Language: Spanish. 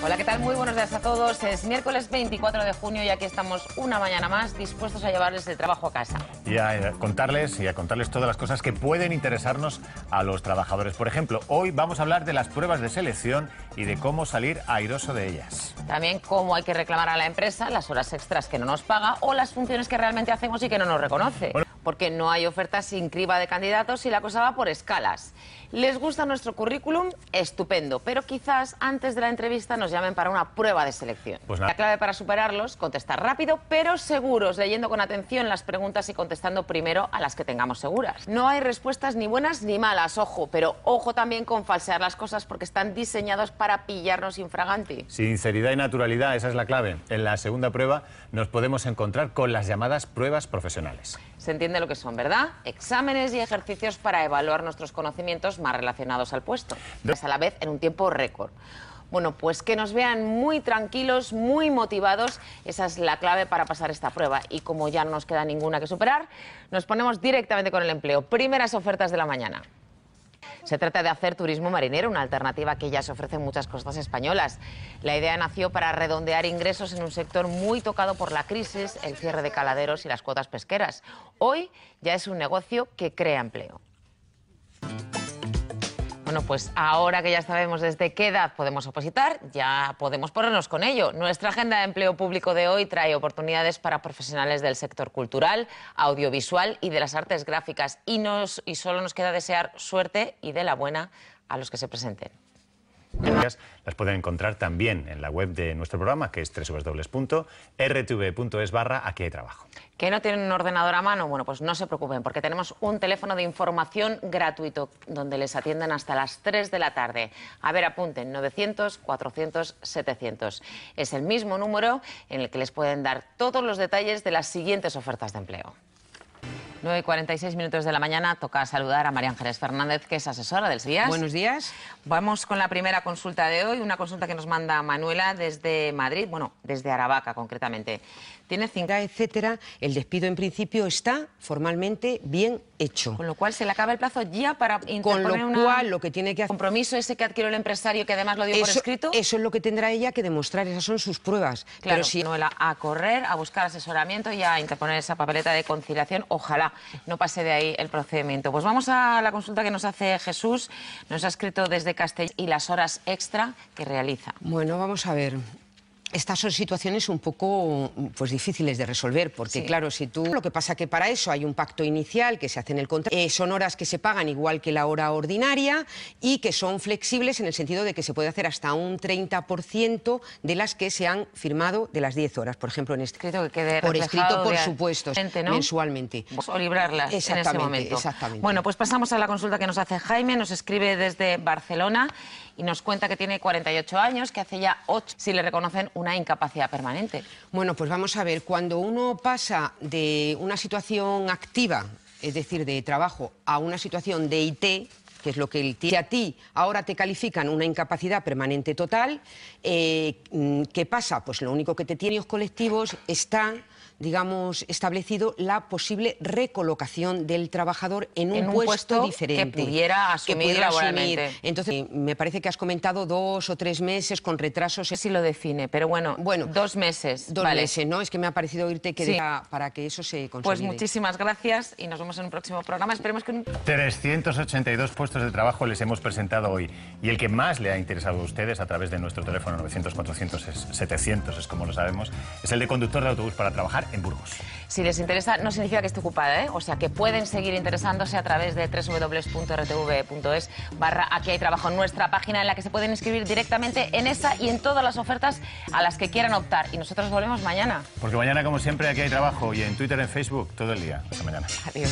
Hola, ¿qué tal? Muy buenos días a todos. Es miércoles 24 de junio y aquí estamos una mañana más dispuestos a llevarles el trabajo a casa. Y a eh, contarles y a contarles todas las cosas que pueden interesarnos a los trabajadores. Por ejemplo, hoy vamos a hablar de las pruebas de selección y de cómo salir airoso de ellas. También cómo hay que reclamar a la empresa las horas extras que no nos paga o las funciones que realmente hacemos y que no nos reconoce porque no hay ofertas sin criba de candidatos y la cosa va por escalas. ¿Les gusta nuestro currículum? Estupendo, pero quizás antes de la entrevista nos llamen para una prueba de selección. Pues la clave para superarlos, contestar rápido, pero seguros, leyendo con atención las preguntas y contestando primero a las que tengamos seguras. No hay respuestas ni buenas ni malas, ojo, pero ojo también con falsear las cosas porque están diseñados para pillarnos infraganti. Sinceridad y naturalidad, esa es la clave. En la segunda prueba nos podemos encontrar con las llamadas pruebas profesionales lo que son, ¿verdad? Exámenes y ejercicios para evaluar nuestros conocimientos más relacionados al puesto, a la vez en un tiempo récord. Bueno, pues que nos vean muy tranquilos, muy motivados. Esa es la clave para pasar esta prueba. Y como ya no nos queda ninguna que superar, nos ponemos directamente con el empleo. Primeras ofertas de la mañana. Se trata de hacer turismo marinero, una alternativa que ya se ofrece en muchas costas españolas. La idea nació para redondear ingresos en un sector muy tocado por la crisis, el cierre de caladeros y las cuotas pesqueras. Hoy ya es un negocio que crea empleo. Bueno, pues ahora que ya sabemos desde qué edad podemos opositar, ya podemos ponernos con ello. Nuestra agenda de empleo público de hoy trae oportunidades para profesionales del sector cultural, audiovisual y de las artes gráficas. Y, nos, y solo nos queda desear suerte y de la buena a los que se presenten. Las pueden encontrar también en la web de nuestro programa, que es www.rtv.es barra aquí hay trabajo. ¿Que no tienen un ordenador a mano? Bueno, pues no se preocupen, porque tenemos un teléfono de información gratuito, donde les atienden hasta las 3 de la tarde. A ver, apunten, 900, 400, 700. Es el mismo número en el que les pueden dar todos los detalles de las siguientes ofertas de empleo y 46 minutos de la mañana toca saludar a María Ángeles Fernández, que es asesora del SIAS. Buenos días. Vamos con la primera consulta de hoy, una consulta que nos manda Manuela desde Madrid, bueno, desde Aravaca concretamente. Tiene cinco, etcétera. El despido en principio está formalmente bien hecho. Con lo cual se le acaba el plazo ya para Con lo lo que tiene que hacer... Compromiso ese que adquirió el empresario que además lo dio por escrito. Eso es lo que tendrá ella que demostrar, esas son sus pruebas. Claro, si... Manuela, a correr, a buscar asesoramiento y a interponer esa papeleta de conciliación, ojalá no pase de ahí el procedimiento. Pues vamos a la consulta que nos hace Jesús, nos ha escrito desde Castell y las horas extra que realiza. Bueno, vamos a ver estas son situaciones un poco pues, difíciles de resolver, porque claro, si tú... Lo que pasa que para eso hay un pacto inicial que se hace en el contrato, eh, son horas que se pagan igual que la hora ordinaria y que son flexibles en el sentido de que se puede hacer hasta un 30% de las que se han firmado de las 10 horas, por ejemplo, en este... Escrito que por escrito, por supuesto, mensualmente. O librarlas en ese momento. Exactamente. Bueno, pues pasamos a la consulta que nos hace Jaime, nos escribe desde Barcelona y nos cuenta que tiene 48 años, que hace ya 8 si le reconocen una incapacidad permanente. Bueno, pues vamos a ver, cuando uno pasa de una situación activa, es decir, de trabajo, a una situación de IT, que es lo que tiene, y a ti ahora te califican una incapacidad permanente total, eh, mm, ¿qué pasa? Pues lo único que te tienen los colectivos está digamos, establecido la posible recolocación del trabajador en un, puesto, diferente. Que pudiera asumir, Entonces, me parece que has comentado dos o tres meses con retrasos. Si lo define, pero bueno, bueno dos meses. vale. ¿no? Es que me ha parecido oírte que para que eso se consiga. Pues muchísimas gracias y nos vemos en un próximo programa. Esperemos que... 382 puestos de trabajo les hemos presentado hoy y el que más le ha interesado a ustedes a través de nuestro teléfono 900 400 700 es como lo sabemos, es el de conductor de autobús para trabajar en Burgos. Si les interesa, no significa que esté ocupada, ¿eh? O sea, que pueden seguir interesándose a través de www.rtv.es barra aquí hay trabajo, nuestra página en la que se pueden inscribir directamente en esa y en todas las ofertas a las que quieran optar. Y nosotros volvemos mañana. Porque mañana, como siempre, aquí hay trabajo y en Twitter, en Facebook, todo el día. Hasta mañana. Adiós.